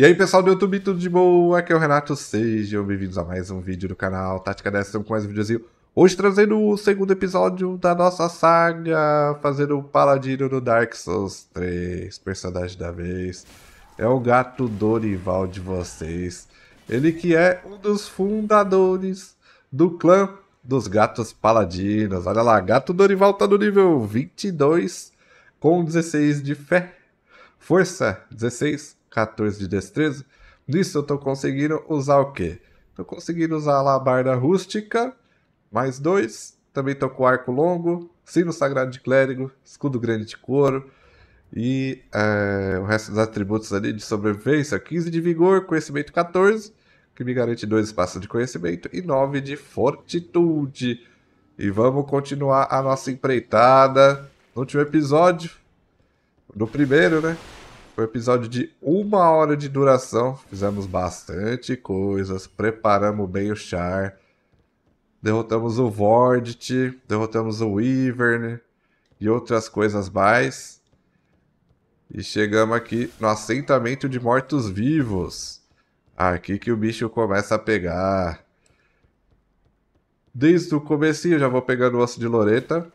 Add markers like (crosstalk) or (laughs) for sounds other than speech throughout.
E aí, pessoal do YouTube, tudo de boa? Aqui é o Renato, sejam bem-vindos a mais um vídeo do canal Tática Dessa, com mais um videozinho. Hoje trazendo o segundo episódio da nossa saga, fazendo o paladino no Dark Souls 3, personagem da vez. É o gato Dorival de vocês, ele que é um dos fundadores do clã dos gatos paladinos. Olha lá, gato Dorival tá no nível 22 com 16 de fé, força 16 14 de destreza. Nisso eu estou conseguindo usar o quê? Estou conseguindo usar a alabarda rústica, mais dois. Também estou com arco longo, sino sagrado de clérigo, escudo grande de couro. E é, o resto dos atributos ali de sobrevivência, 15 de vigor, conhecimento 14, que me garante dois espaços de conhecimento, e 9 de fortitude. E vamos continuar a nossa empreitada no último episódio, no primeiro, né? Foi um episódio de uma hora de duração. Fizemos bastante coisas, preparamos bem o Char. Derrotamos o Vordt, derrotamos o Wyvern e outras coisas mais. E chegamos aqui no assentamento de mortos-vivos. Aqui que o bicho começa a pegar. Desde o começo eu já vou pegando o osso de Loreta.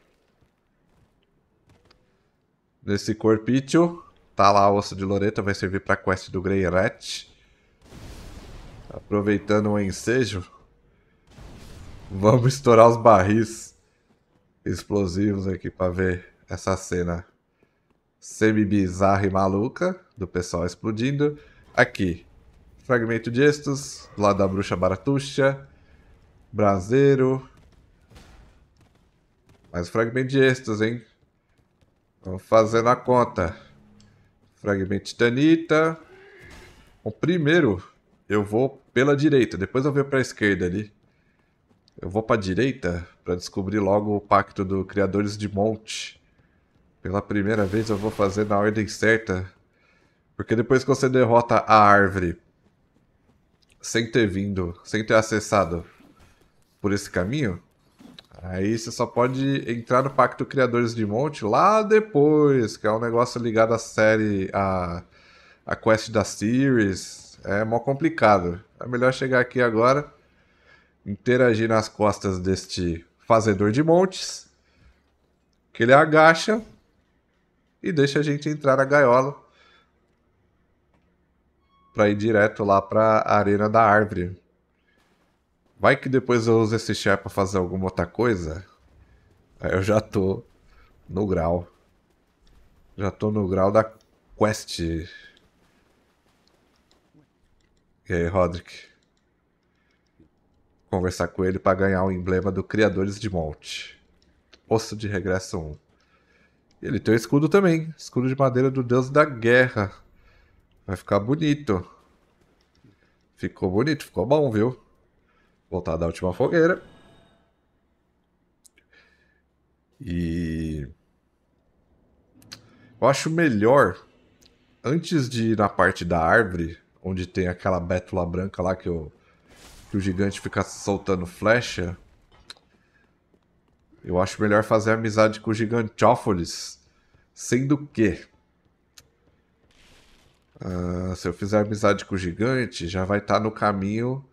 Nesse corpício. Tá lá a Osso de Loreta, vai servir pra quest do Grey Rat. Aproveitando o ensejo. Vamos estourar os barris explosivos aqui pra ver essa cena semi-bizarra e maluca do pessoal explodindo. Aqui, fragmento de Estus, do lado da bruxa Baratuxa, braseiro. Mais fragmento de Estus, hein? Vamos fazendo a conta. Fragmento titanita. Bom, primeiro eu vou pela direita, depois eu venho para a esquerda ali. Eu vou para a direita para descobrir logo o pacto do Criadores de Monte. Pela primeira vez eu vou fazer na ordem certa. Porque depois que você derrota a árvore sem ter vindo, sem ter acessado por esse caminho, Aí você só pode entrar no Pacto Criadores de Monte lá depois, que é um negócio ligado à série, à, à quest da series. É mó complicado. É melhor chegar aqui agora, interagir nas costas deste fazedor de montes, que ele agacha e deixa a gente entrar na gaiola para ir direto lá para a Arena da Árvore. Vai que depois eu uso esse chá pra fazer alguma outra coisa. Aí eu já tô no grau. Já tô no grau da quest. E aí, Roderick? Conversar com ele para ganhar o emblema do Criadores de Monte. Poço de Regresso 1. ele tem o escudo também. Escudo de madeira do Deus da Guerra. Vai ficar bonito. Ficou bonito, ficou bom, viu? voltar da última fogueira. E eu acho melhor antes de ir na parte da árvore, onde tem aquela bétula branca lá que, eu, que o gigante fica soltando flecha, eu acho melhor fazer amizade com o Gigantófolis, sendo que uh, ah, se eu fizer amizade com o gigante, já vai estar tá no caminho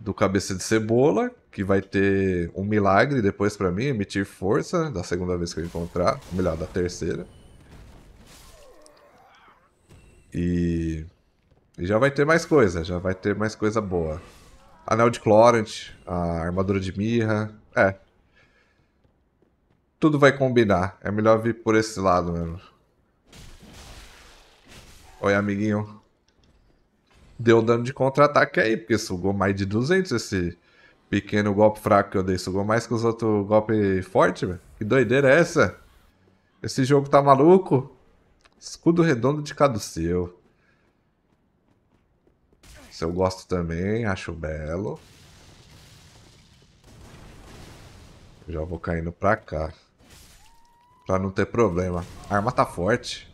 do Cabeça de Cebola, que vai ter um milagre depois para mim, emitir força da segunda vez que eu encontrar, ou melhor, da terceira. E... e já vai ter mais coisa, já vai ter mais coisa boa. Anel de Clorant, a armadura de Mirra, é. Tudo vai combinar, é melhor vir por esse lado mesmo. Oi, amiguinho deu dano de contra-ataque aí, porque sugou mais de 200 esse pequeno golpe fraco que eu dei. Sugou mais que os outros golpes fortes, velho. Que doideira é essa? Esse jogo tá maluco? Escudo redondo de caduceu. Isso eu gosto também, acho belo. Já vou caindo pra cá. Pra não ter problema. A arma tá forte.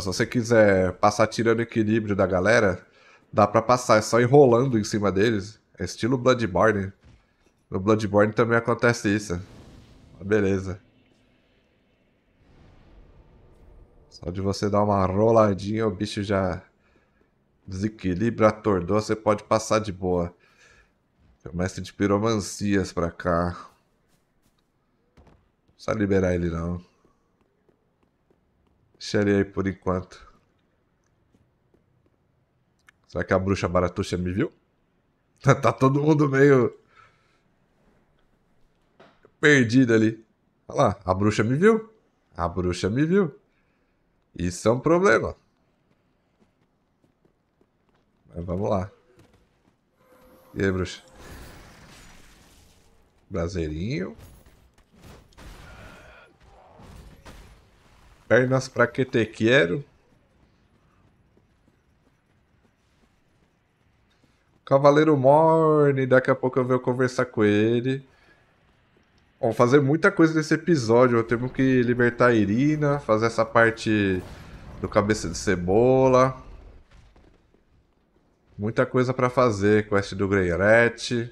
Se você quiser passar tirando o equilíbrio da galera, dá para passar, é só enrolando em cima deles. É estilo Bloodborne. No Bloodborne também acontece isso. Beleza. Só de você dar uma roladinha, o bicho já desequilibra, atordoa, você pode passar de boa. Tem o mestre de piromancias pra cá. Não precisa liberar ele não. Deixarei aí por enquanto. Será que a bruxa baratuxa me viu? (laughs) tá todo mundo meio. perdido ali. Olha lá, a bruxa me viu. A bruxa me viu. Isso é um problema. Mas vamos lá. E aí, bruxa? Braseirinho. pernas para que te quero. Cavaleiro Morne, daqui a pouco eu venho conversar com ele. Vou fazer muita coisa nesse episódio. Eu tenho que libertar a Irina, fazer essa parte do cabeça de cebola. Muita coisa para fazer, quest do Greyret.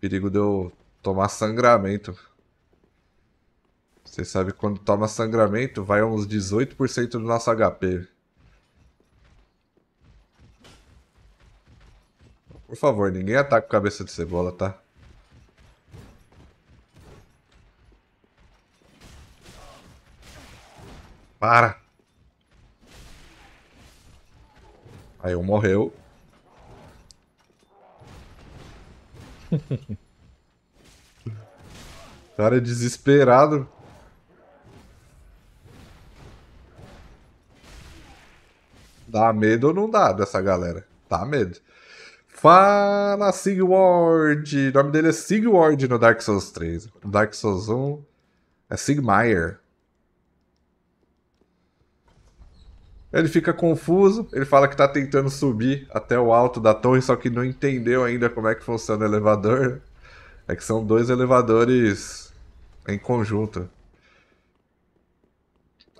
Perigo de eu tomar sangramento. Você sabe que quando toma sangramento, vai uns 18% do nosso HP. Por favor, ninguém ataca com cabeça de cebola, tá? Para! Aí um morreu. (laughs) cara é desesperado. Dá medo ou não dá dessa galera? Dá medo. Fala, Sigward! O nome dele é Sigward no Dark Souls 3. No Dark Souls 1 é Sigmire. Ele fica confuso, ele fala que tá tentando subir até o alto da torre, só que não entendeu ainda como é que funciona o elevador. É que são dois elevadores em conjunto.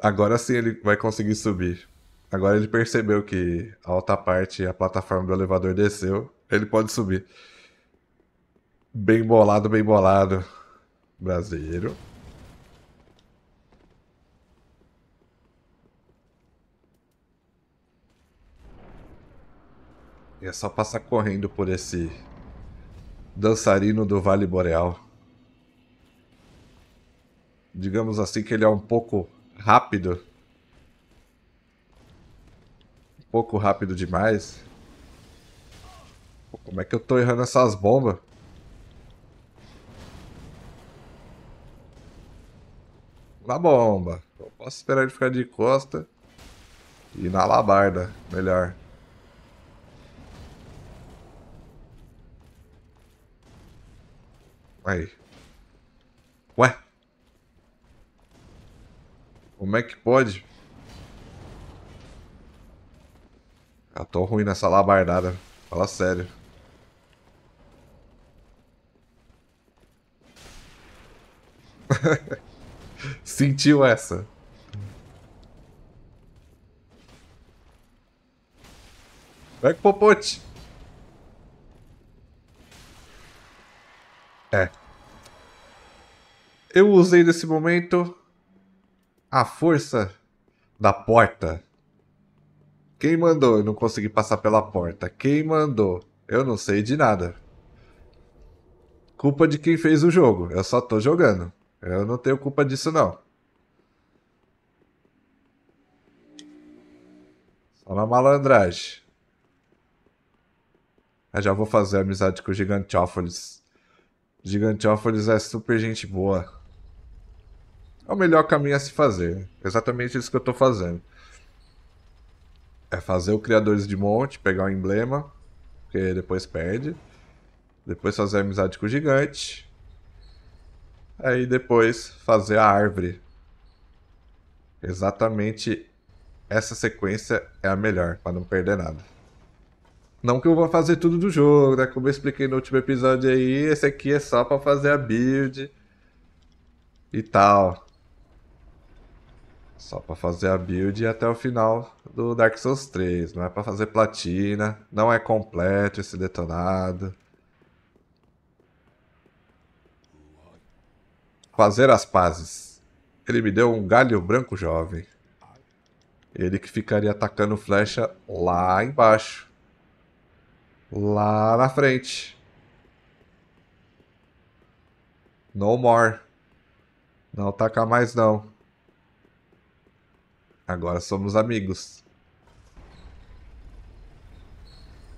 Agora sim ele vai conseguir subir. Agora ele percebeu que a alta parte, a plataforma do elevador desceu. Ele pode subir. Bem bolado, bem bolado. Brasileiro. E é só passar correndo por esse dançarino do Vale Boreal. Digamos assim que ele é um pouco rápido. Um pouco rápido demais. Pô, como é que eu tô errando essas bombas? Na bomba. Eu posso esperar ele ficar de costa. E na alabarda, melhor. Aí. Ué? Como é que pode? Ah, tá tô ruim nessa labardada. Fala sério. (laughs) Sentiu essa? Vai com o popote. É. Eu usei nesse momento a força da porta. Quem mandou? Eu não consegui passar pela porta. Quem mandou? Eu não sei de nada. Culpa de quem fez o jogo. Eu só tô jogando. Eu não tenho culpa disso não. Só na malandragem. Eu já vou fazer amizade com o Gigantófolis. Gigantófolis é super gente boa é o melhor caminho a se fazer. exatamente isso que eu estou fazendo. É fazer o Criadores de Monte, pegar o emblema, porque depois perde. Depois fazer amizade com o gigante. Aí depois fazer a árvore. Exatamente essa sequência é a melhor, para não perder nada. Não que eu vou fazer tudo do jogo, né? Como eu expliquei no último episódio aí, esse aqui é só para fazer a build e tal. Só para fazer a build até o final do Dark Souls 3. Não é para fazer platina, não é completo esse detonado. Fazer as pazes. Ele me deu um galho branco jovem. Ele que ficaria atacando flecha lá embaixo. Lá na frente. No more. Não atacar mais não. Agora somos amigos.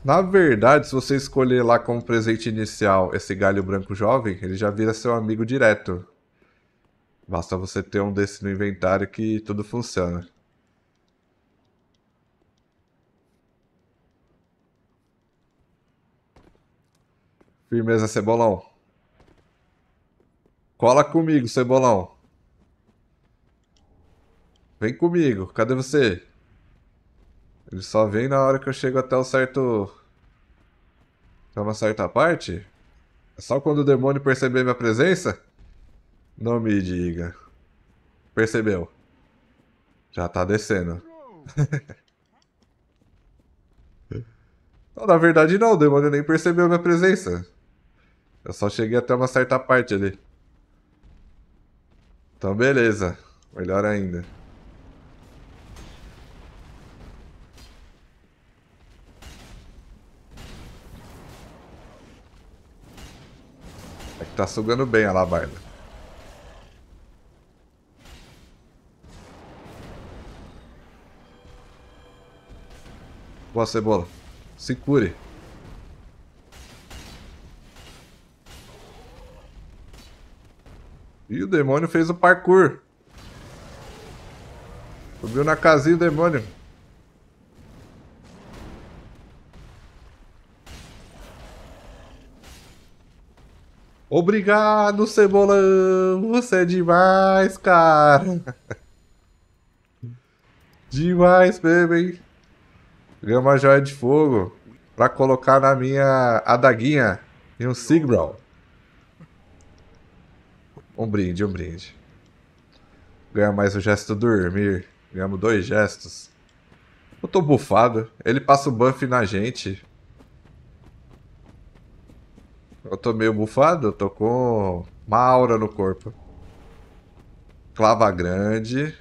Na verdade, se você escolher lá como presente inicial esse galho branco jovem, ele já vira seu amigo direto. Basta você ter um desse no inventário que tudo funciona. Firmeza, Cebolão. Cola comigo, Cebolão. Vem comigo, cadê você? Ele só vem na hora que eu chego até um certo... Até uma certa parte? É só quando o demônio perceber minha presença? Não me diga. Percebeu. Já tá descendo. (laughs) não, na verdade não, o demônio nem percebeu minha presença. Eu só cheguei até uma certa parte ali. Então beleza, melhor ainda. Tá sugando bem a alabarda. Boa cebola. Se cure. E o demônio fez o parkour. Subiu na casinha o demônio. Obrigado, Cebolão! Você é demais, cara! (laughs) demais, baby! Ganhei uma joia de fogo pra colocar na minha adaguinha e um Sigbral. Um brinde, um brinde. Ganhar mais o gesto dormir. Ganhamos dois gestos. Eu tô bufado. Ele passa o buff na gente. Eu tô meio bufado, eu tô com uma aura no corpo. Clava grande.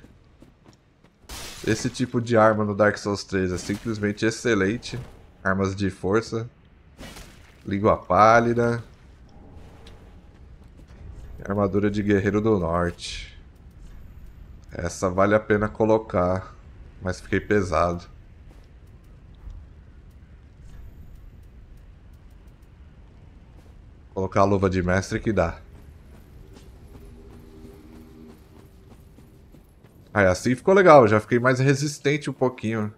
Esse tipo de arma no Dark Souls 3 é simplesmente excelente. Armas de força. Língua pálida. Armadura de guerreiro do norte. Essa vale a pena colocar, mas fiquei pesado. Colocar a luva de mestre que dá. Aí assim ficou legal, já fiquei mais resistente um pouquinho.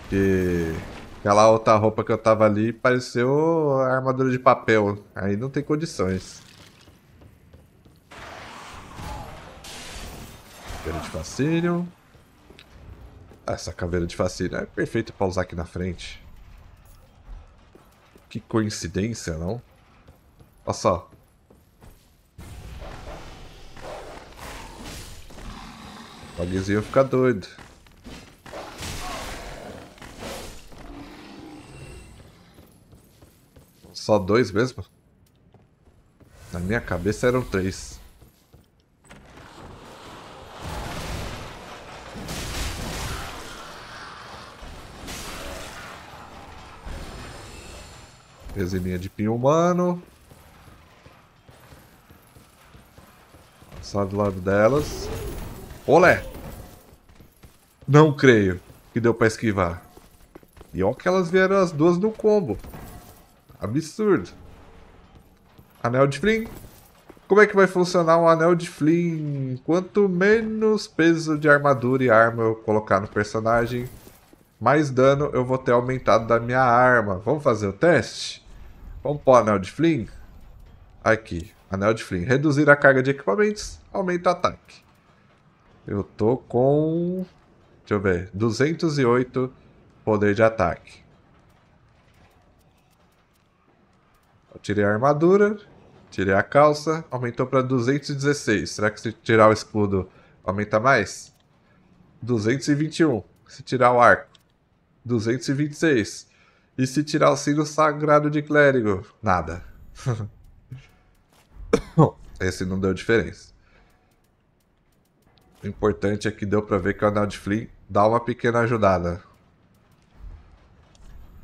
Porque aquela outra roupa que eu tava ali pareceu armadura de papel. Aí não tem condições. Caveira de fascínio. Essa caveira de fascínio é perfeita pra usar aqui na frente. Que coincidência, não? Passar. O bugzinho ia ficar doido. Só dois mesmo? Na minha cabeça eram três. Resininha de pinho humano. Passar do lado delas. Olé! Não creio que deu pra esquivar. E olha que elas vieram as duas no combo. Absurdo. Anel de Flynn. Como é que vai funcionar um anel de Flynn? Quanto menos peso de armadura e arma eu colocar no personagem, mais dano eu vou ter aumentado da minha arma. Vamos fazer o teste? Vamos pôr anel de fling? Aqui, anel de fling. Reduzir a carga de equipamentos, aumenta o ataque. Eu tô com... Deixa eu ver, 208 poder de ataque. Eu tirei a armadura, tirei a calça, aumentou para 216. Será que se tirar o escudo aumenta mais? 221. Se tirar o arco, 226. E se tirar o sino sagrado de clérigo? Nada. (coughs) Esse não deu diferença. O importante é que deu pra ver que o anel de Flynn dá uma pequena ajudada.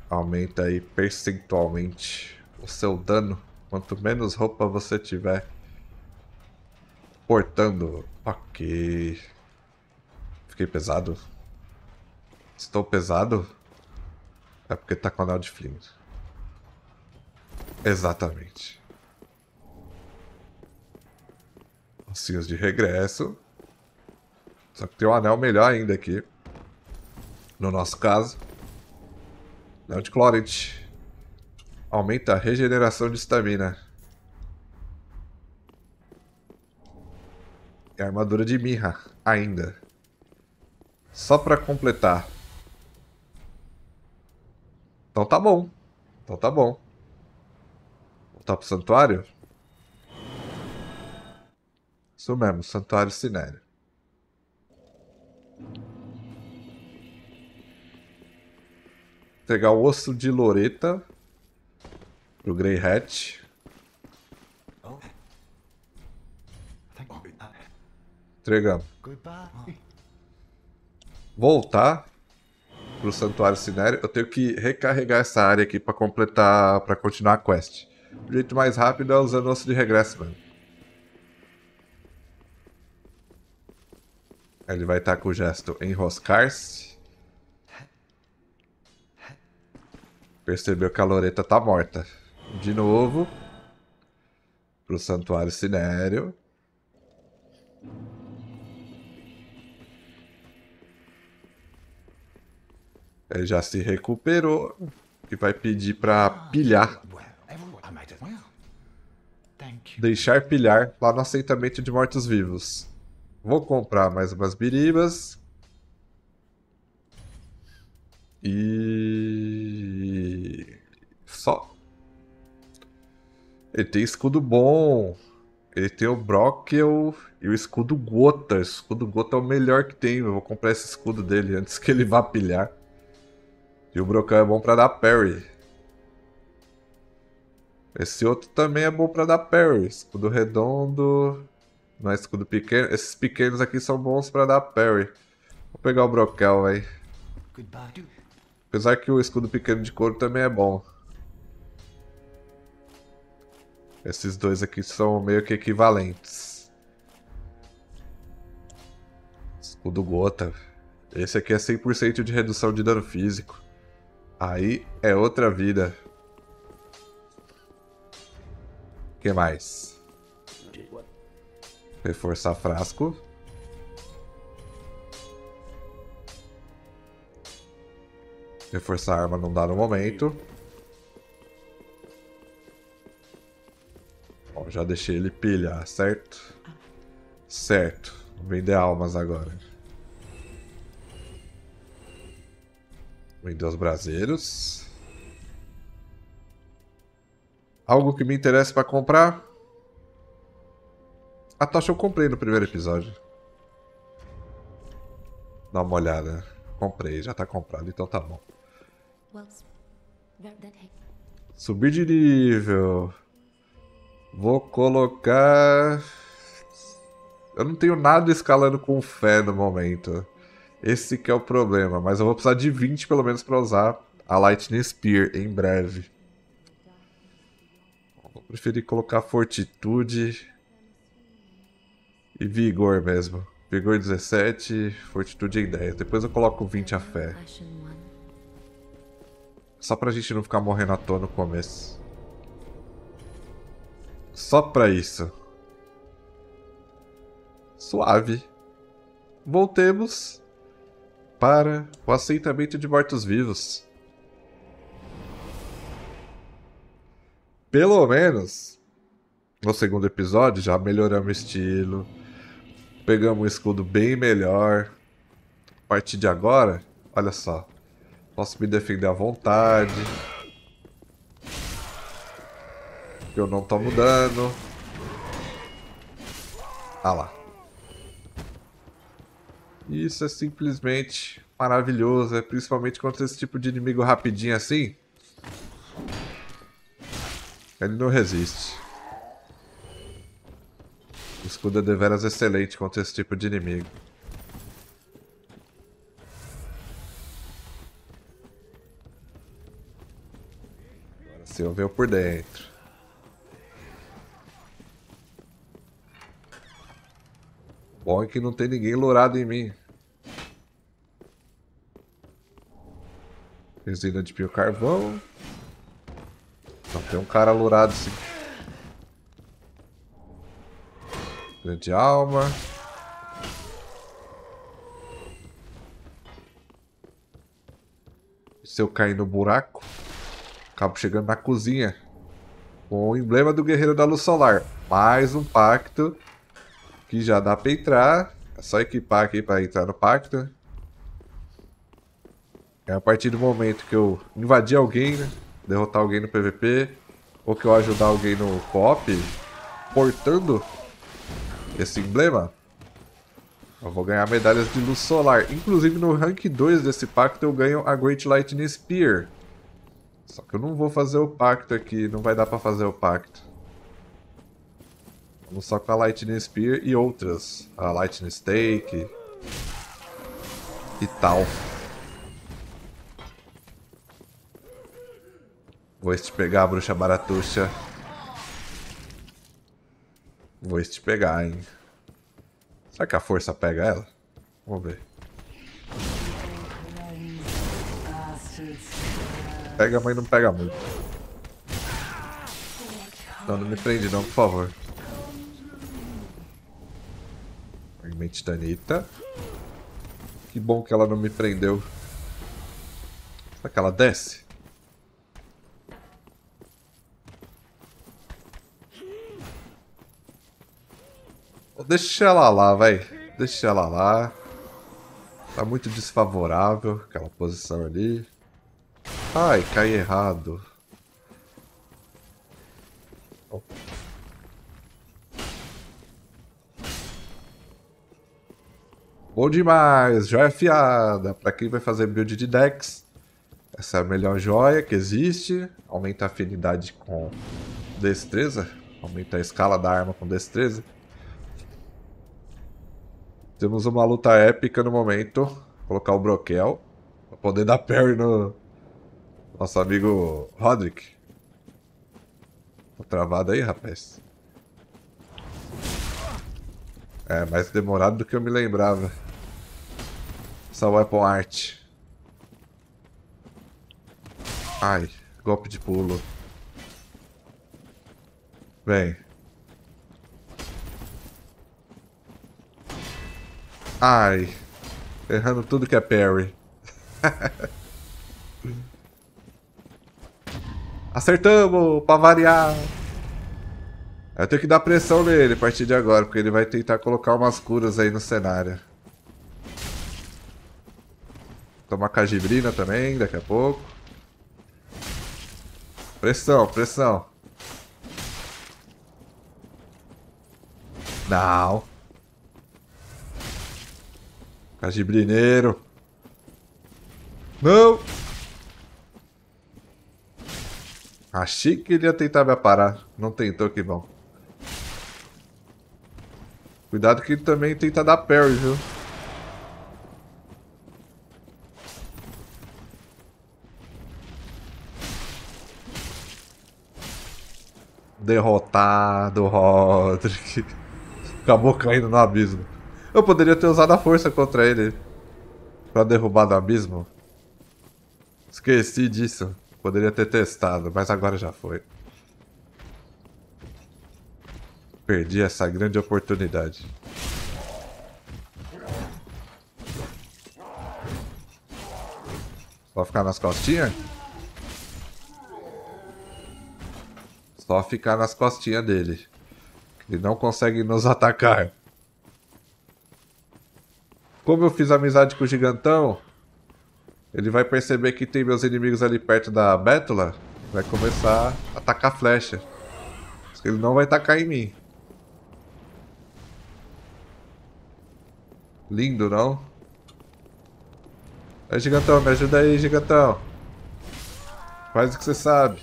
Aumenta aí percentualmente o seu dano. Quanto menos roupa você tiver portando. Ok. Fiquei pesado. Estou pesado? É porque tá com o anel de flint. Exatamente. Ossinhos de regresso. Só que tem um anel melhor ainda aqui. No nosso caso. Anel de Clorit. Aumenta a regeneração de estamina. E a armadura de Mirra, ainda. Só para completar. Então tá bom. Então tá bom. Voltar tá pro santuário? Isso mesmo, santuário sinério. Entregar o osso de Loreta pro Grey Hat. Entregamos. Voltar pro Santuário sinério eu tenho que recarregar essa área aqui para completar, para continuar a quest. O jeito mais rápido é usando o osso de regresso, mano. Ele vai estar tá com o gesto enroscar-se. Percebeu que a Loreta tá morta. De novo. Pro Santuário sinério Ele é, já se recuperou e vai pedir para pilhar. Deixar pilhar lá no assentamento de mortos-vivos. Vou comprar mais umas biribas. E... Só. Ele tem escudo bom. Ele tem o Brockel e o escudo Gota. O escudo Gota é o melhor que tem. Eu vou comprar esse escudo dele antes que ele vá pilhar. E o Brocan é bom pra dar parry. Esse outro também é bom pra dar parry. Escudo redondo. Não é escudo pequeno. Esses pequenos aqui são bons pra dar parry. Vou pegar o broquel velho. Apesar que o escudo pequeno de couro também é bom. Esses dois aqui são meio que equivalentes. Escudo gota. Esse aqui é 100% de redução de dano físico. Aí é outra vida. O que mais? Reforçar frasco. Reforçar arma não dá no momento. Bom, já deixei ele pilhar, certo? Certo. Vender almas agora. Vender os braseiros. Algo que me interessa para comprar? A tocha eu comprei no primeiro episódio. Dá uma olhada. Comprei, já tá comprado, então tá bom. Subir de nível. Vou colocar... Eu não tenho nada escalando com fé no momento. Esse que é o problema, mas eu vou precisar de 20 pelo menos para usar a Lightning Spear em breve. Vou preferir colocar Fortitude e Vigor mesmo. Vigor 17, Fortitude em 10. Depois eu coloco 20 a Fé. Só pra gente não ficar morrendo à toa no começo. Só pra isso. Suave. Voltemos para o aceitamento de mortos-vivos. Pelo menos no segundo episódio já melhoramos o estilo, pegamos um escudo bem melhor. A partir de agora, olha só, posso me defender à vontade. Eu não tomo dano. Ah lá isso é simplesmente maravilhoso, é principalmente contra esse tipo de inimigo rapidinho assim. Ele não resiste. O escudo é deveras excelente contra esse tipo de inimigo. Agora sim eu venho por dentro. Bom é que não tem ninguém lourado em mim. Resina de biocarvão. Não, tem um cara lourado, assim. Grande alma. E se eu cair no buraco, acabo chegando na cozinha. Com o emblema do Guerreiro da Luz Solar. Mais um pacto. Que já dá pra entrar. É só equipar aqui pra entrar no pacto. É a partir do momento que eu invadir alguém, né? Derrotar alguém no PVP, ou que eu ajudar alguém no co-op, portando esse emblema, eu vou ganhar medalhas de luz solar. Inclusive no rank 2 desse pacto eu ganho a Great Lightning Spear. Só que eu não vou fazer o pacto aqui, não vai dar pra fazer o pacto. Vamos só com a Lightning Spear e outras. A Lightning Stake e tal. Vou te pegar, bruxa baratuxa. Vou te pegar, hein. Será que a força pega ela? Vamos ver. Pega, mas não pega muito. Então não me prende não, por favor. Fragment Danita. Que bom que ela não me prendeu. Será que ela desce? deixa ela lá, vai. Deixa ela lá. Tá muito desfavorável aquela posição ali. Ai, cai errado. Bom demais, joia fiada. Para quem vai fazer build de Dex, essa é a melhor joia que existe. Aumenta a afinidade com destreza, aumenta a escala da arma com destreza. Temos uma luta épica no momento. Vou colocar o Broquel. Pra poder dar parry no nosso amigo Roderick. Tô tá travado aí, rapaz. É, mais demorado do que eu me lembrava. Essa weapon art. Ai, golpe de pulo. Bem, Ai. Errando tudo que é parry. (laughs) Acertamos, pra variar. Eu tenho que dar pressão nele a partir de agora, porque ele vai tentar colocar umas curas aí no cenário. Tomar cajibrina também, daqui a pouco. Pressão, pressão. Não. Cajibrineiro. Não! Achei que ele ia tentar me aparar. Não tentou, que bom. Cuidado que ele também tenta dar parry, viu? Derrotado, Roderick. Acabou caindo no abismo. Eu poderia ter usado a força contra ele. Pra derrubar do abismo. Esqueci disso. Poderia ter testado, mas agora já foi. Perdi essa grande oportunidade. Só ficar nas costinhas? Só ficar nas costinhas dele. Ele não consegue nos atacar. Como eu fiz amizade com o gigantão, ele vai perceber que tem meus inimigos ali perto da bétula. Vai começar a atacar flecha. Ele não vai atacar em mim. Lindo, não? Aí, gigantão, me ajuda aí, gigantão. Faz o que você sabe.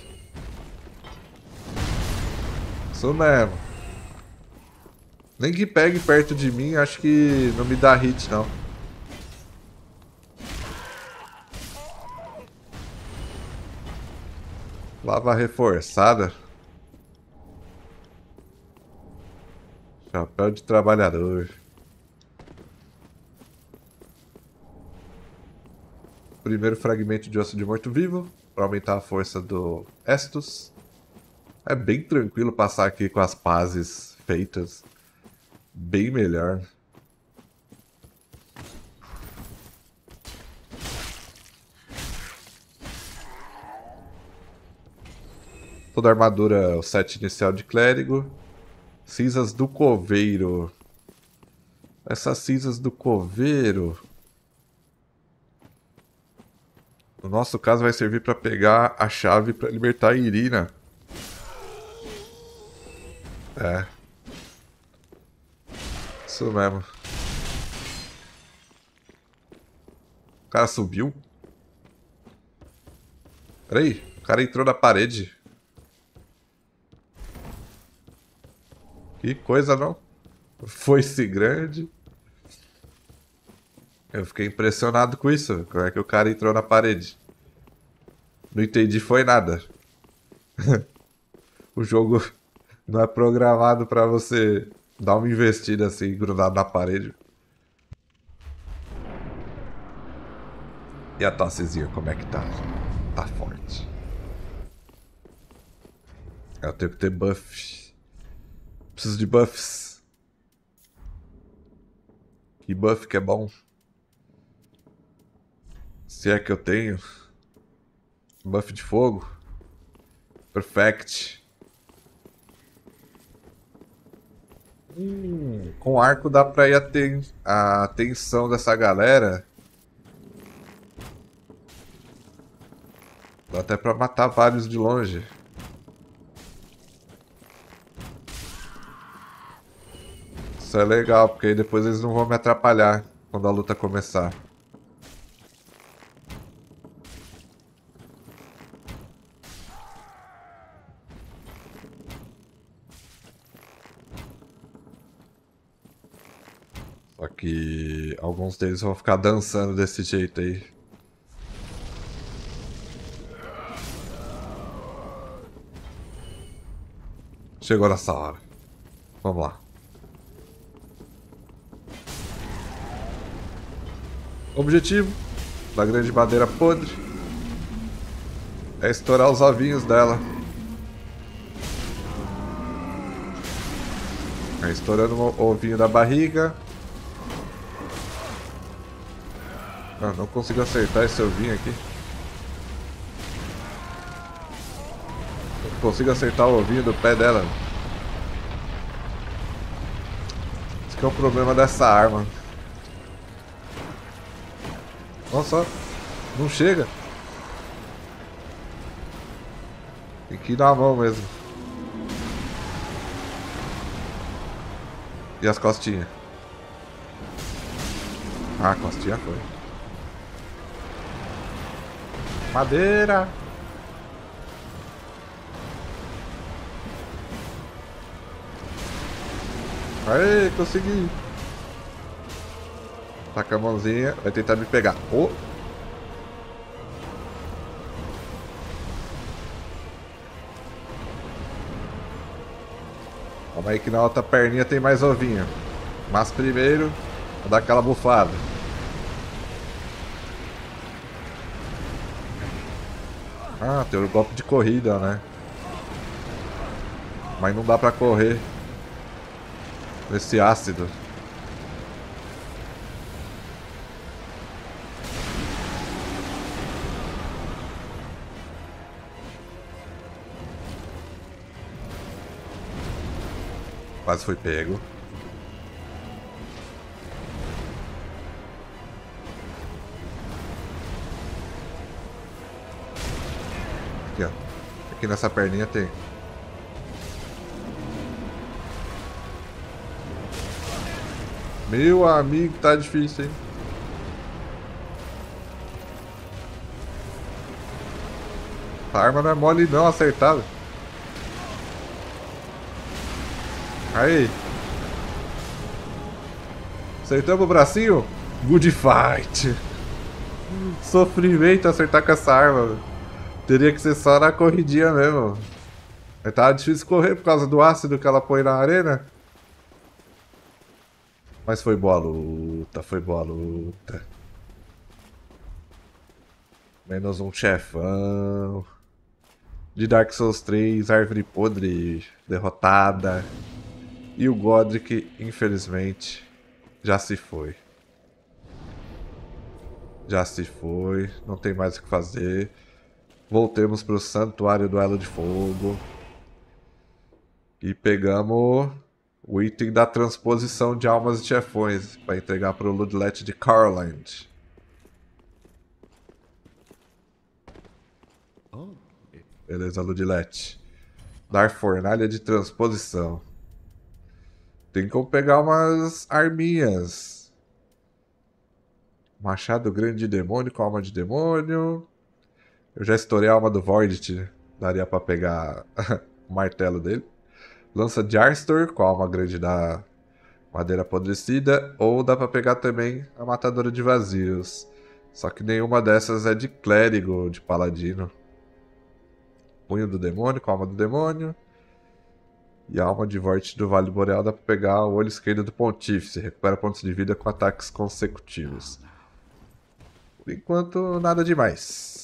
Isso mesmo. Nem que pegue perto de mim, acho que não me dá hit, não. Lava reforçada. Chapéu de trabalhador. Primeiro fragmento de osso de morto-vivo, para aumentar a força do Estus. É bem tranquilo passar aqui com as pazes feitas bem melhor. Toda armadura, o set inicial de clérigo. Cinzas do coveiro. Essas cinzas do coveiro... No nosso caso vai servir para pegar a chave para libertar a Irina. É. Isso mesmo. O cara subiu? Peraí, o cara entrou na parede. Que coisa, não? Foi-se grande. Eu fiquei impressionado com isso. Como é que o cara entrou na parede? Não entendi, foi nada. (laughs) o jogo não é programado para você Dá uma investida assim, grudado na parede. E a Tassizinha, como é que tá? Tá forte. Eu tenho que ter buff. Preciso de buffs. Que buff que é bom. Se é que eu tenho. Buff de fogo. Perfect. com, hum, com arco dá pra ir a, ten, a atenção dessa galera. Dá até pra matar vários de longe. Isso é legal, porque aí depois eles não vão me atrapalhar quando a luta começar. que alguns deles vão ficar dançando desse jeito aí. Chegou nessa hora. Vamos lá. Objetivo da grande madeira podre é estourar os ovinhos dela. É estourando o ovinho da barriga. Ah, não consigo acertar esse ovinho aqui. Não consigo acertar o ovinho do pé dela. Esse que é o problema dessa arma. Olha só. Não chega. Tem que ir na mão mesmo. E as costinhas? Ah, a costinha foi. Madeira! Aê, consegui! Taca tá a mãozinha, vai tentar me pegar. Oh. Calma aí que na outra perninha tem mais ovinho. Mas primeiro, vou dar aquela bufada. Ah, tem o golpe de corrida, né? Mas não dá pra correr. Esse ácido. Quase foi pego. Aqui nessa perninha tem. Meu amigo, tá difícil, hein? Essa arma não é mole não, acertada. Aí. Acertamos o bracinho? Good fight. (laughs) Sofrimento acertar com essa arma, velho. Teria que ser só na corridinha mesmo. Mas tava difícil correr por causa do ácido que ela põe na arena. Mas foi boa luta, foi boa luta. Menos um chefão. De Dark Souls 3, Árvore Podre derrotada. E o Godric, infelizmente, já se foi. Já se foi, não tem mais o que fazer. Voltemos para o Santuário do Elo de Fogo. E pegamos o item da transposição de almas e chefões para entregar para o Ludlet de Carland. Beleza, Ludilete. Dar fornalha de transposição. Tem como pegar umas arminhas. Machado grande de demônio com alma de demônio. Eu já estourei a alma do Void, daria para pegar (laughs) o martelo dele. Lança de Arstor, com a alma grande da madeira apodrecida, ou dá para pegar também a matadora de vazios. Só que nenhuma dessas é de clérigo ou de paladino. Punho do demônio, com a alma do demônio. E a alma de Vorte do Vale Boreal dá pra pegar o olho esquerdo do Pontífice. Recupera pontos de vida com ataques consecutivos. Por enquanto, nada demais.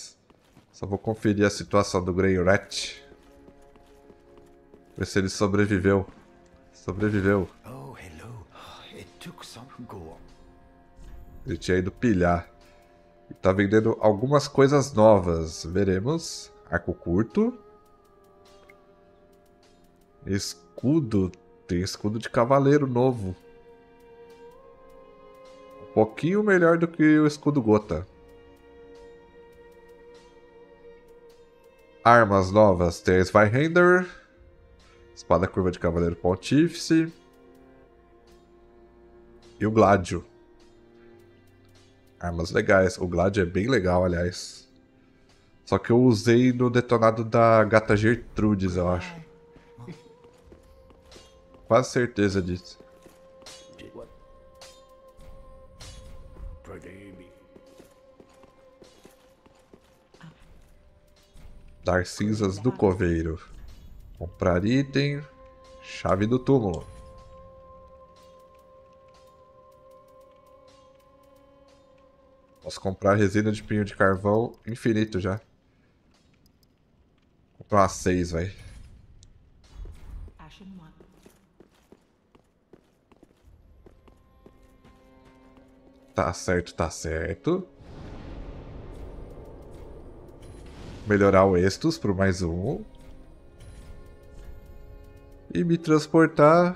Só vou conferir a situação do Grey Rat. Ver se ele sobreviveu. Sobreviveu. Oh, hello. It took some Ele tinha ido pilhar. E tá vendendo algumas coisas novas. Veremos. Arco curto. Escudo. Tem escudo de cavaleiro novo. Um pouquinho melhor do que o escudo gota. Armas novas, tem a Svyhander, Espada Curva de Cavaleiro Pontífice e o Gladio. Armas legais, o Gladio é bem legal, aliás. Só que eu usei no detonado da gata Gertrudes, eu acho. Quase certeza disso. Dar cinzas do coveiro. Comprar item. Chave do túmulo. Posso comprar resina de pinho de carvão infinito já. Vou comprar uma 6, velho. Tá certo, tá certo. melhorar o Estus para mais um. E me transportar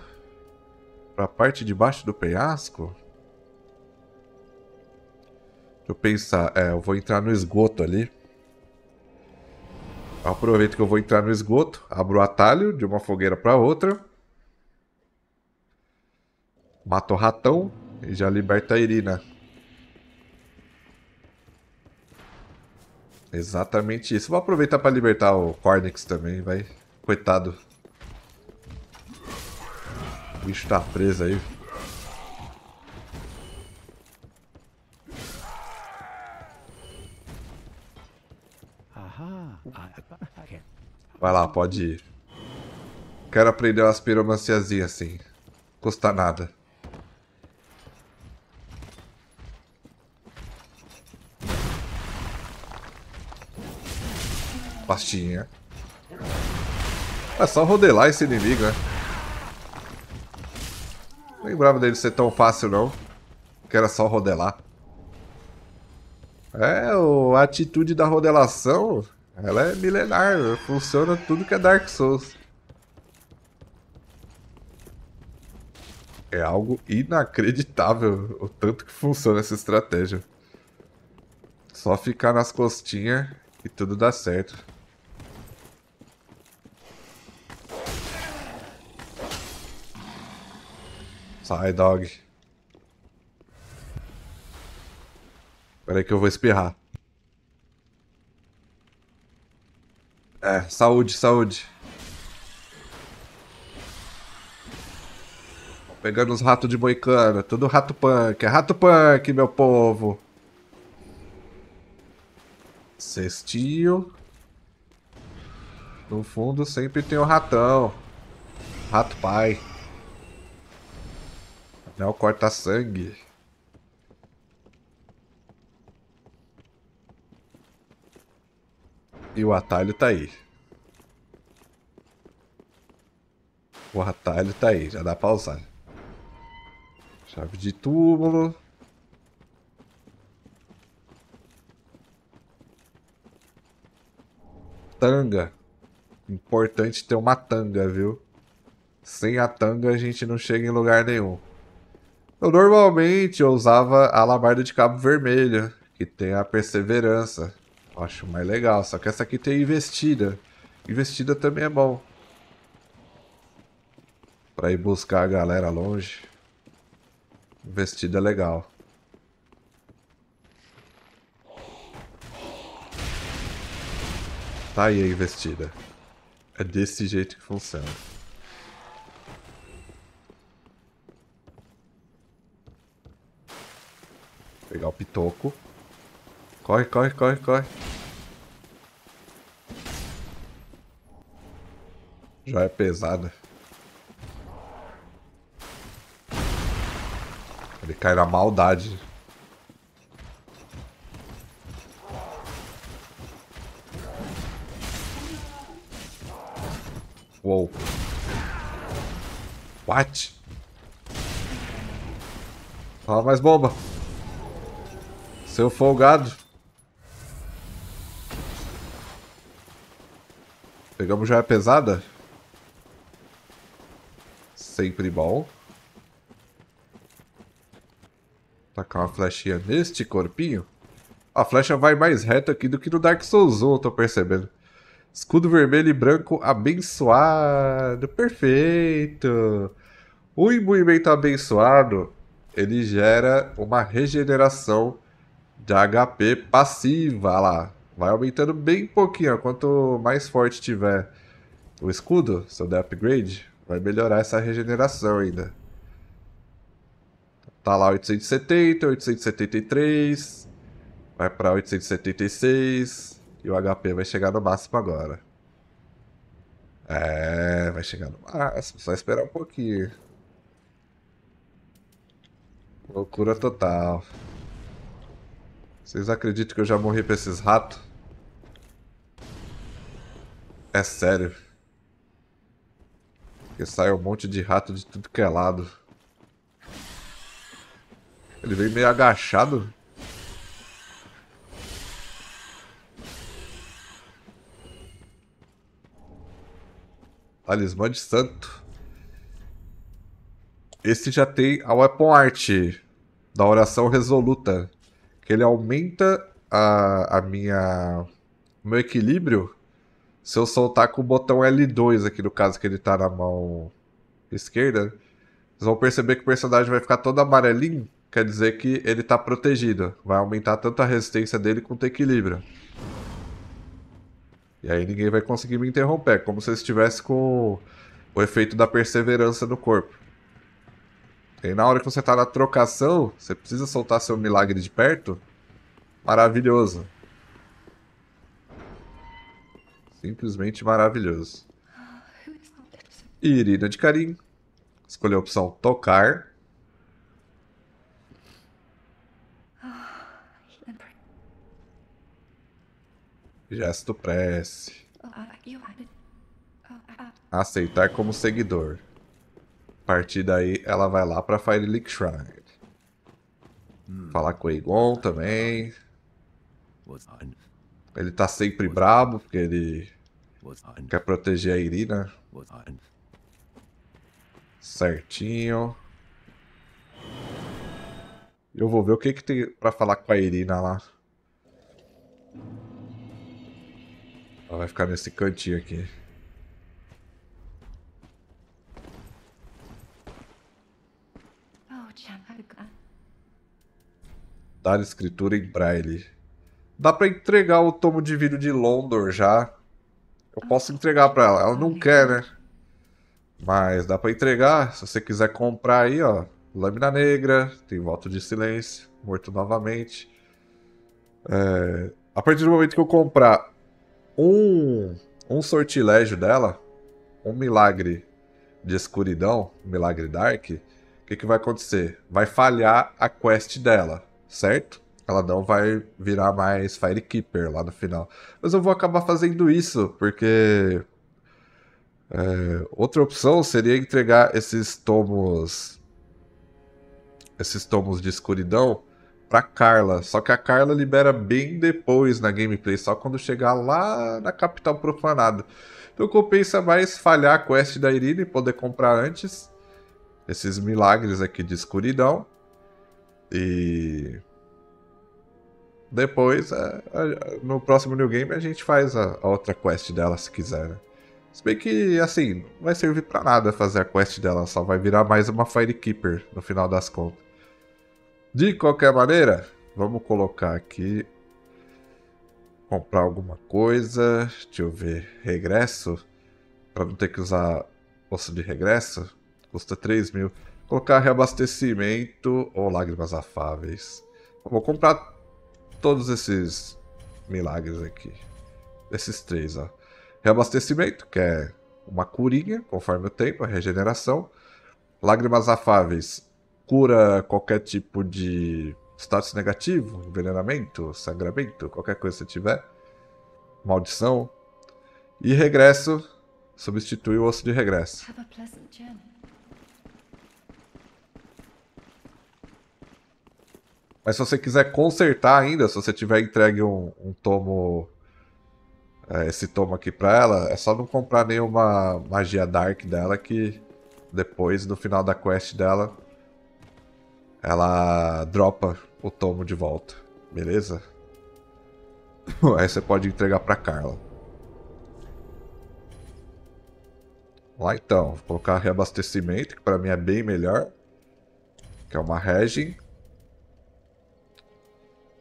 para a parte de baixo do penhasco. Deixa eu pensar. É, eu vou entrar no esgoto ali. Aproveito que eu vou entrar no esgoto. Abro o atalho de uma fogueira para outra. Mato o ratão e já liberta a Irina. Exatamente isso. Vou aproveitar para libertar o Cornix também, vai. Coitado. O bicho tá preso aí. Ah, vai lá, pode ir. Quero aprender umas piromanciazinhas assim. Custa nada. pastinha. É só rodelar esse inimigo, né? Não lembrava dele ser tão fácil, não. Que era só rodelar. É, a atitude da rodelação, ela é milenar. Né? Funciona tudo que é Dark Souls. É algo inacreditável o tanto que funciona essa estratégia. Só ficar nas costinhas e tudo dá certo. Sai, dog. aí que eu vou espirrar. É, saúde, saúde. Pegando os ratos de moicana. Tudo rato punk. É rato punk, meu povo. Cestinho. No fundo sempre tem o ratão. Rato pai. Não né? corta sangue. E o atalho tá aí. O atalho tá aí, já dá pra usar. Chave de túmulo. Tanga. Importante ter uma tanga, viu? Sem a tanga a gente não chega em lugar nenhum. Eu normalmente eu usava a alabarda de cabo vermelho, que tem a perseverança. Eu acho mais legal, só que essa aqui tem investida. Investida também é bom. Pra ir buscar a galera longe. Investida é legal. Tá aí a investida. É desse jeito que funciona. pegar o pitoco. Corre, corre, corre, corre. Já é pesada. Ele cai na maldade. Uou. What? Fala mais bomba seu folgado. Pegamos já a pesada. Sempre bom. Tacar uma flechinha neste corpinho. A flecha vai mais reta aqui do que no Dark Souls 1, eu tô percebendo. Escudo vermelho e branco abençoado. Perfeito. O movimento abençoado, ele gera uma regeneração de HP passiva lá. Vai aumentando bem pouquinho. Quanto mais forte tiver o escudo, se eu der upgrade, vai melhorar essa regeneração ainda. Tá lá 870, 873, vai para 876 e o HP vai chegar no máximo agora. É, vai chegar no máximo, só esperar um pouquinho. Loucura total. Vocês acreditam que eu já morri pra esses ratos? É sério. Porque sai um monte de rato de tudo que é lado. Ele veio meio agachado. Talismã de santo. Esse já tem a weapon art da oração resoluta que ele aumenta a, a minha meu equilíbrio se eu soltar com o botão L2 aqui no caso que ele tá na mão esquerda. Vocês vão perceber que o personagem vai ficar todo amarelinho, quer dizer que ele tá protegido. Vai aumentar tanto a resistência dele quanto o equilíbrio. E aí ninguém vai conseguir me interromper, como se eu estivesse com o efeito da perseverança no corpo. E na hora que você tá na trocação, você precisa soltar seu milagre de perto. Maravilhoso. Simplesmente maravilhoso. Irina de Carim. Escolheu a opção tocar. Gesto prece. Ah, Aceitar como seguidor partir daí, ela vai lá pra Fire Shrine. Falar com o Egon também. Ele tá sempre brabo, porque ele quer proteger a Irina. Certinho. Eu vou ver o que, que tem pra falar com a Irina lá. Ela vai ficar nesse cantinho aqui. adaptar escritura em braille. Dá para entregar o tomo de vidro de Londor já. Eu posso entregar para ela. Ela não quer, né? Mas dá para entregar. Se você quiser comprar aí, ó. Lâmina Negra, tem Voto de Silêncio, Morto Novamente. É, a partir do momento que eu comprar um, um sortilégio dela, um milagre de escuridão, um milagre dark, o que, que vai acontecer? Vai falhar a quest dela certo? Ela não vai virar mais Firekeeper lá no final. Mas eu vou acabar fazendo isso, porque. É, outra opção seria entregar esses tomos. Esses tomos de escuridão pra Carla. Só que a Carla libera bem depois na gameplay, só quando chegar lá na capital profanada. Então compensa mais falhar a quest da Irina e poder comprar antes esses milagres aqui de escuridão e depois, a, é, a, no próximo New Game, a gente faz a, a outra quest dela se quiser. Né? Se bem que, assim, não vai servir para nada fazer a quest dela, só vai virar mais uma Firekeeper no final das contas. De qualquer maneira, vamos colocar aqui. Comprar alguma coisa. Deixa eu ver. Regresso. para não ter que usar osso de regresso. Custa 3 mil. Colocar reabastecimento ou lágrimas afáveis. vou comprar todos esses milagres aqui. Esses três, ó. Reabastecimento, que é uma curinha, conforme o tempo, a regeneração. Lágrimas afáveis, cura qualquer tipo de status negativo, envenenamento, sangramento, qualquer coisa que você tiver. Maldição. E regresso, substitui o osso de regresso. Mas se você quiser consertar ainda, se você tiver entregue um, um tomo. É, esse tomo aqui pra ela, é só não comprar nenhuma magia dark dela que depois, no final da quest dela, ela dropa o tomo de volta, beleza? (laughs) Aí você pode entregar pra Carla. Lá então, vou colocar reabastecimento, que pra mim é bem melhor. Que é uma Regin.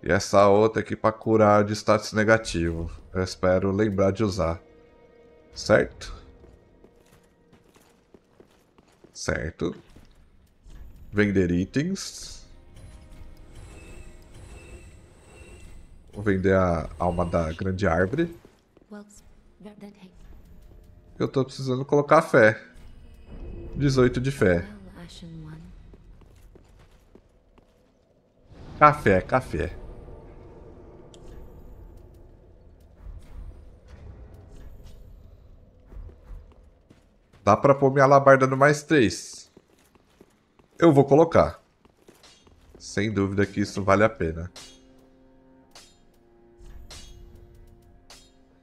E essa outra aqui para curar de status negativo. Eu espero lembrar de usar. Certo? Certo. Vender itens. Vou vender a alma da grande árvore. Eu tô precisando colocar fé. 18 de fé. Café, café. Dá pra pôr minha alabarda no mais 3. Eu vou colocar. Sem dúvida que isso vale a pena.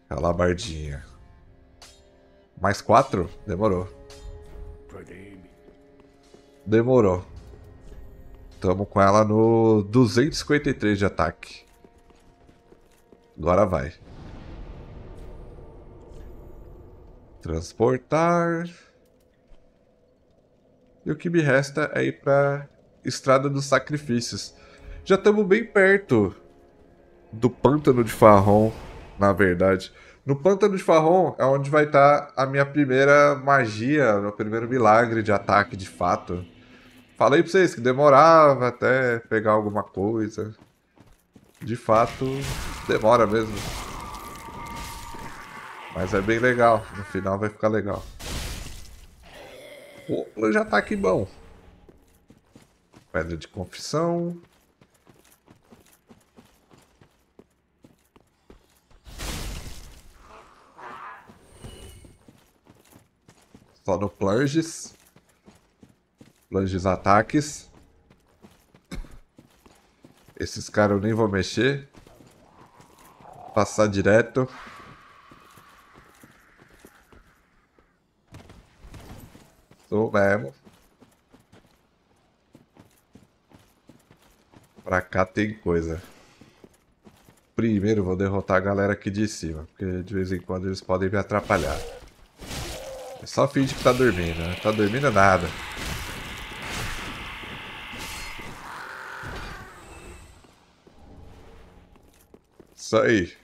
Alabardinha. Mais 4? Demorou. Demorou. Tamo com ela no 253 de ataque. Agora vai. Transportar. E o que me resta é ir para Estrada dos Sacrifícios. Já estamos bem perto do Pântano de Farron, na verdade. No Pântano de Farron é onde vai estar tá a minha primeira magia, meu primeiro milagre de ataque de fato. Falei para vocês que demorava até pegar alguma coisa. De fato, demora mesmo. Mas é bem legal. No final vai ficar legal. o já tá aqui bom. Pedra de confissão. Só no plunges. Plunges ataques. Esses caras eu nem vou mexer. Passar direto. Estou, Pra cá tem coisa. Primeiro vou derrotar a galera aqui de cima, porque de vez em quando eles podem me atrapalhar. É só finge que tá dormindo, né? Tá dormindo nada. Isso aí.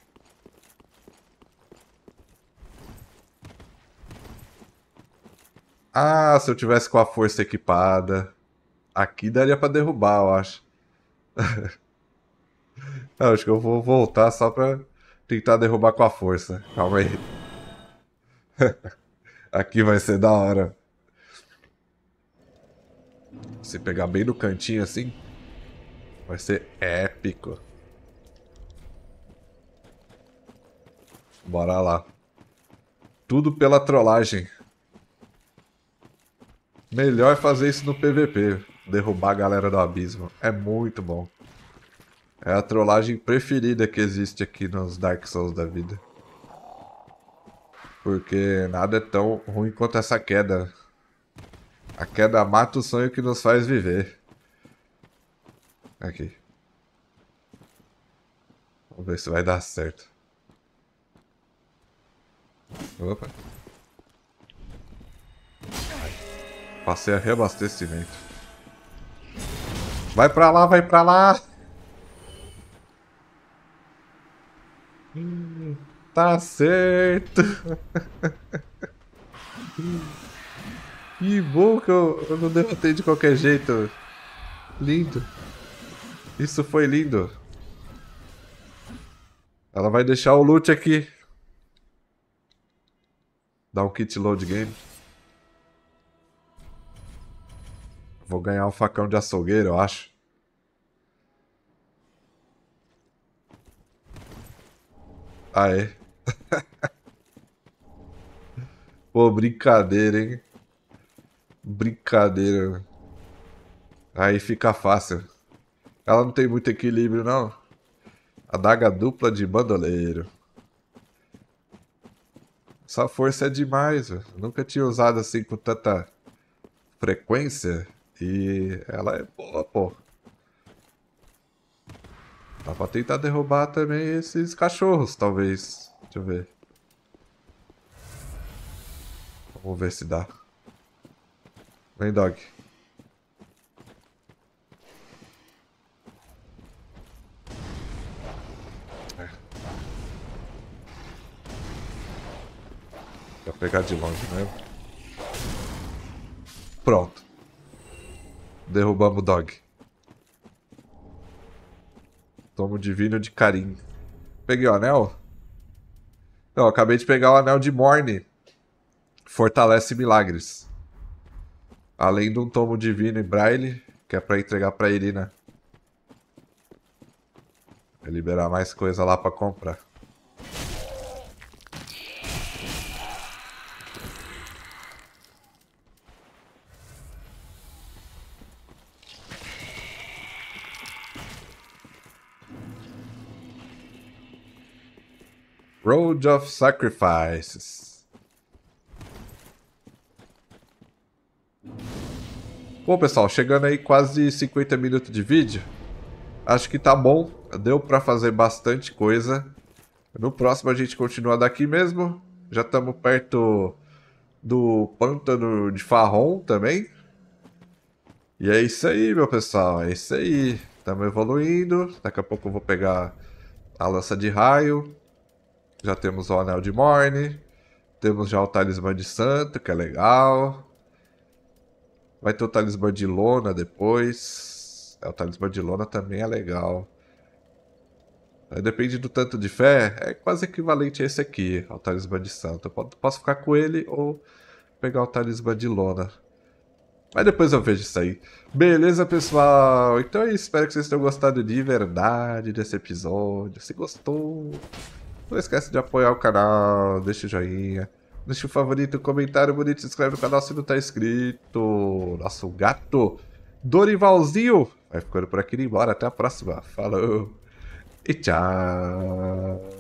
Ah, se eu tivesse com a força equipada. Aqui daria para derrubar, eu acho. (laughs) Não, acho que eu vou voltar só pra tentar derrubar com a força. Calma aí. (laughs) Aqui vai ser da hora. Se pegar bem no cantinho assim, vai ser épico. Bora lá. Tudo pela trollagem. Melhor é fazer isso no PVP. Derrubar a galera do abismo. É muito bom. É a trollagem preferida que existe aqui nos Dark Souls da vida. Porque nada é tão ruim quanto essa queda. A queda mata o sonho que nos faz viver. Aqui. Vamos ver se vai dar certo. Opa. Passei a reabastecimento. Vai pra lá, vai pra lá! Hum, tá certo! (laughs) que bom que eu, eu não derrotei de qualquer jeito. Lindo. Isso foi lindo. Ela vai deixar o loot aqui. Dá um kit load game. Vou ganhar um facão de açougueiro, eu acho. Aê. (laughs) Pô, brincadeira, hein? Brincadeira. Aí fica fácil. Ela não tem muito equilíbrio, não. Adaga dupla de bandoleiro. Essa força é demais, véio. Nunca tinha usado assim com tanta frequência. E ela é boa, pô. Dá pra tentar derrubar também esses cachorros, talvez. Deixa eu ver. Vamos ver se dá. Vem, dog. Pra é. pegar de longe, né? Pronto. Derrubamos o dog. Tomo divino de carinho. Peguei o anel? Não, acabei de pegar o anel de Morne. Fortalece milagres. Além de um tomo divino em braille, que é pra entregar pra Irina. Vai liberar mais coisa lá pra comprar. Field of Sacrifices. Bom, pessoal, chegando aí quase 50 minutos de vídeo. Acho que tá bom. Deu pra fazer bastante coisa. No próximo a gente continua daqui mesmo. Já estamos perto do pântano de Farron também. E é isso aí, meu pessoal. É isso aí. Estamos evoluindo. Daqui a pouco eu vou pegar a lança de raio. Já temos o Anel de Morne. Temos já o Talismã de Santo, que é legal. Vai ter o Talismã de Lona depois. É, o Talismã de Lona também é legal. Depende do tanto de fé, é quase equivalente a esse aqui, ao Talismã de Santo. Eu posso ficar com ele ou pegar o Talismã de Lona. Mas depois eu vejo isso aí. Beleza, pessoal? Então é isso. Espero que vocês tenham gostado de verdade desse episódio. Se gostou, não esquece de apoiar o canal, deixa o joinha, deixa o favorito, comentário bonito, se inscreve no canal se não tá inscrito. Nosso gato Dorivalzinho vai ficando por aqui e embora. Até a próxima. Falou e tchau.